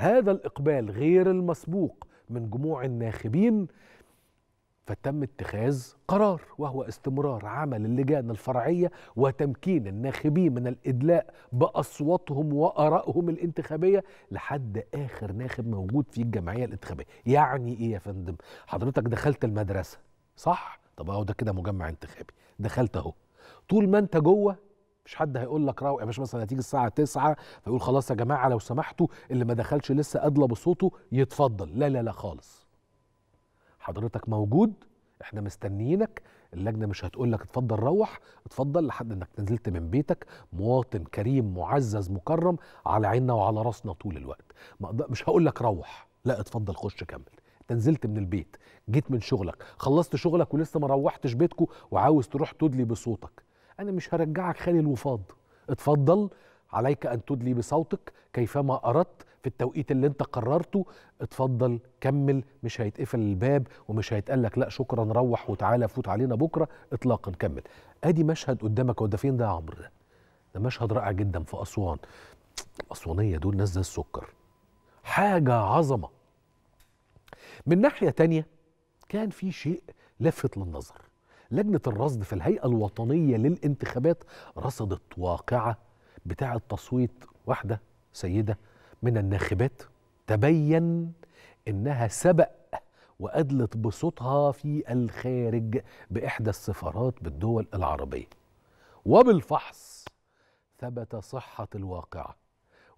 هذا الإقبال غير المسبوق من جموع الناخبين فتم اتخاذ قرار وهو استمرار عمل اللجان الفرعية وتمكين الناخبين من الإدلاء بأصواتهم وآرائهم الانتخابية لحد آخر ناخب موجود في الجمعية الانتخابية يعني إيه يا فندم حضرتك دخلت المدرسة صح؟ طب اهو ده كده مجمع انتخابي دخلت اهو طول ما انت جوه مش حد هيقول لك روق يا باشا مثلا هتيجي الساعه 9 فيقول خلاص يا جماعه لو سمحتوا اللي ما دخلش لسه ادلى بصوته يتفضل لا لا لا خالص حضرتك موجود احنا مستنيينك اللجنه مش هتقول لك اتفضل روح اتفضل لحد انك نزلت من بيتك مواطن كريم معزز مكرم على عيننا وعلى راسنا طول الوقت مش هقول لك روح لا اتفضل خش كمل انت نزلت من البيت جيت من شغلك خلصت شغلك ولسه ما روحتش بيتكو وعاوز تروح تدلي بصوتك انا مش هرجعك خالي الوفاض اتفضل عليك ان تدلي بصوتك كيفما اردت في التوقيت اللي انت قررته اتفضل كمل مش هيتقفل الباب ومش هيتقال لك لا شكرا روح وتعالى فوت علينا بكره اطلاقا كمل ادي مشهد قدامك وده فين ده يا عمرو ده ده مشهد رائع جدا في اسوان اسوانيه دول ناس زي السكر حاجه عظمه من ناحيه تانية كان في شيء لفت للنظر لجنة الرصد في الهيئة الوطنية للانتخابات رصدت واقعة بتاعة تصويت واحدة سيدة من الناخبات تبين إنها سبق وأدلت بصوتها في الخارج بإحدى السفارات بالدول العربية وبالفحص ثبت صحة الواقعة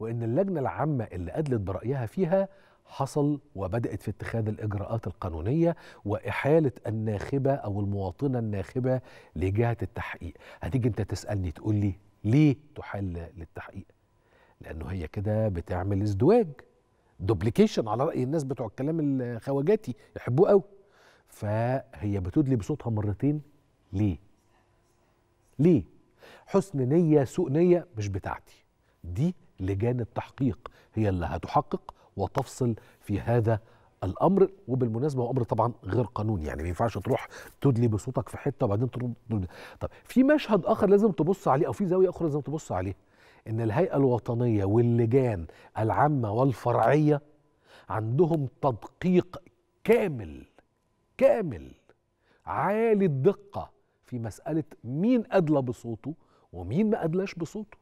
وإن اللجنة العامة اللي أدلت برأيها فيها حصل وبدأت في اتخاذ الإجراءات القانونية وإحالة الناخبة أو المواطنة الناخبة لجهة التحقيق هتيجي أنت تسألني تقول لي ليه تحل للتحقيق لأنه هي كده بتعمل ازدواج دوبليكيشن على رأي الناس بتوع الكلام الخواجاتي يحبوه قوي فهي بتدلي بصوتها مرتين ليه ليه حسن نية سوء نية مش بتاعتي دي لجان التحقيق هي اللي هتحقق وتفصل في هذا الامر وبالمناسبه هو امر طبعا غير قانوني يعني ما ينفعش تروح تدلي بصوتك في حته وبعدين ترد طب في مشهد اخر لازم تبص عليه او في زاويه اخرى لازم تبص عليه ان الهيئه الوطنيه واللجان العامه والفرعيه عندهم تدقيق كامل كامل عالي الدقه في مساله مين ادلى بصوته ومين ما ادلاش بصوته